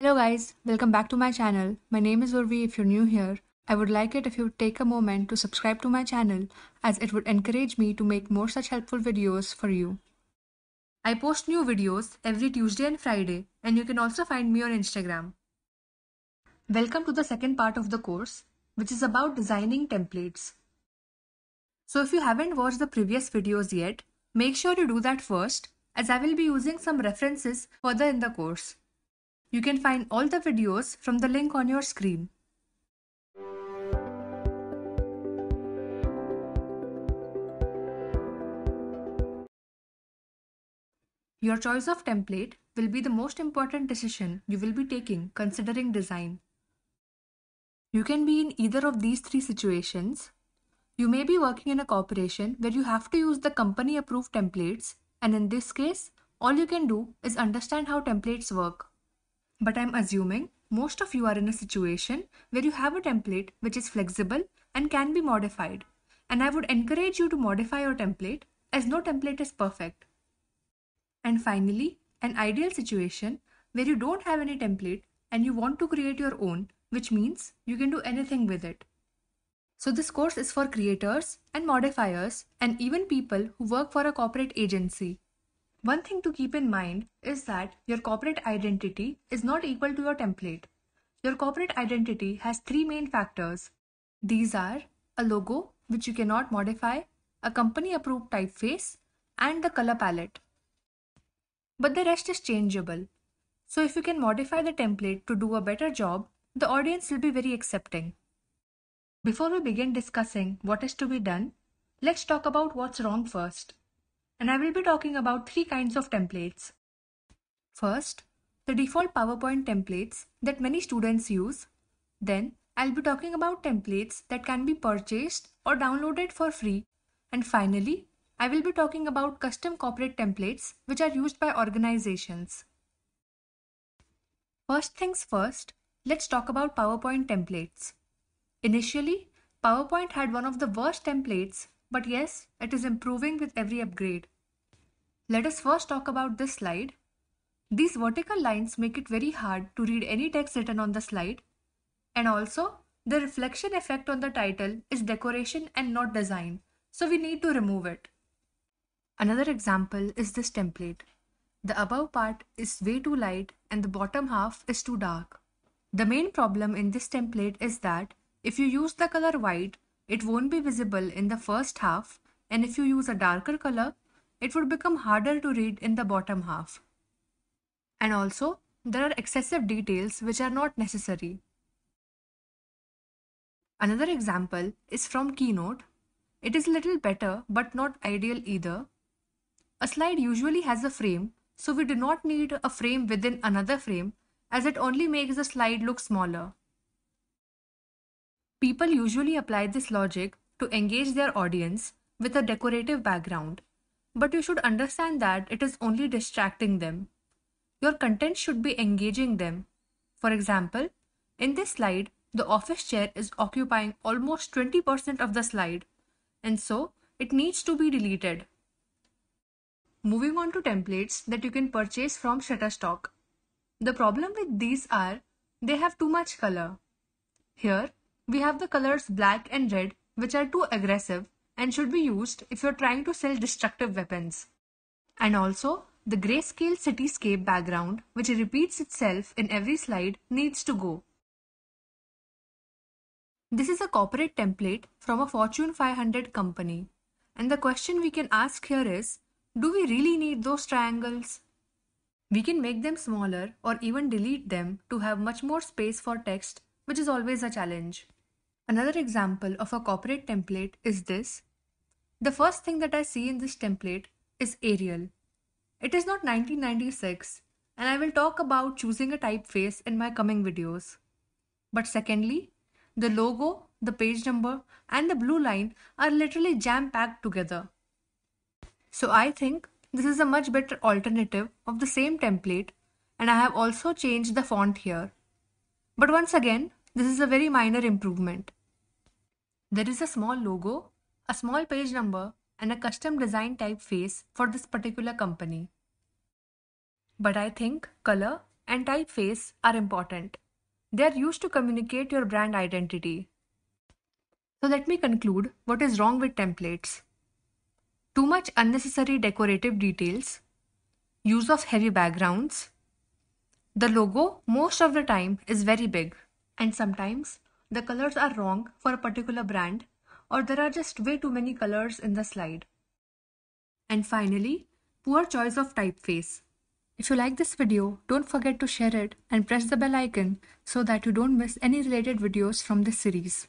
Hello guys, welcome back to my channel. My name is Urvi if you're new here. I would like it if you would take a moment to subscribe to my channel as it would encourage me to make more such helpful videos for you. I post new videos every Tuesday and Friday and you can also find me on Instagram. Welcome to the second part of the course which is about designing templates. So if you haven't watched the previous videos yet, make sure you do that first as I will be using some references further in the course. You can find all the videos from the link on your screen. Your choice of template will be the most important decision you will be taking considering design. You can be in either of these three situations. You may be working in a corporation where you have to use the company approved templates and in this case, all you can do is understand how templates work. But I'm assuming most of you are in a situation where you have a template which is flexible and can be modified. And I would encourage you to modify your template as no template is perfect. And finally, an ideal situation where you don't have any template and you want to create your own, which means you can do anything with it. So, this course is for creators and modifiers and even people who work for a corporate agency. One thing to keep in mind is that your corporate identity is not equal to your template. Your corporate identity has three main factors. These are a logo, which you cannot modify, a company approved typeface, and the color palette. But the rest is changeable. So if you can modify the template to do a better job, the audience will be very accepting. Before we begin discussing what is to be done, let's talk about what's wrong first and I will be talking about three kinds of templates. First, the default PowerPoint templates that many students use. Then, I'll be talking about templates that can be purchased or downloaded for free. And finally, I will be talking about custom corporate templates which are used by organizations. First things first, let's talk about PowerPoint templates. Initially, PowerPoint had one of the worst templates but yes, it is improving with every upgrade. Let us first talk about this slide. These vertical lines make it very hard to read any text written on the slide. And also, the reflection effect on the title is decoration and not design, so we need to remove it. Another example is this template. The above part is way too light and the bottom half is too dark. The main problem in this template is that if you use the color white, it won't be visible in the first half and if you use a darker color, it would become harder to read in the bottom half. And also, there are excessive details which are not necessary. Another example is from Keynote. It is little better but not ideal either. A slide usually has a frame, so we do not need a frame within another frame as it only makes the slide look smaller. People usually apply this logic to engage their audience with a decorative background, but you should understand that it is only distracting them. Your content should be engaging them. For example, in this slide, the office chair is occupying almost 20% of the slide, and so it needs to be deleted. Moving on to templates that you can purchase from Shutterstock. The problem with these are they have too much color. Here, we have the colors black and red, which are too aggressive and should be used if you're trying to sell destructive weapons. And also, the grayscale cityscape background, which repeats itself in every slide, needs to go. This is a corporate template from a Fortune 500 company. And the question we can ask here is, do we really need those triangles? We can make them smaller or even delete them to have much more space for text, which is always a challenge. Another example of a corporate template is this. The first thing that I see in this template is Arial. It is not 1996 and I will talk about choosing a typeface in my coming videos. But secondly, the logo, the page number and the blue line are literally jam-packed together. So I think this is a much better alternative of the same template and I have also changed the font here. But once again, this is a very minor improvement. There is a small logo, a small page number, and a custom designed typeface for this particular company. But I think color and typeface are important. They are used to communicate your brand identity. So let me conclude what is wrong with templates. Too much unnecessary decorative details, use of heavy backgrounds. The logo most of the time is very big and sometimes the colors are wrong for a particular brand or there are just way too many colors in the slide. And finally, poor choice of typeface. If you like this video, don't forget to share it and press the bell icon so that you don't miss any related videos from this series.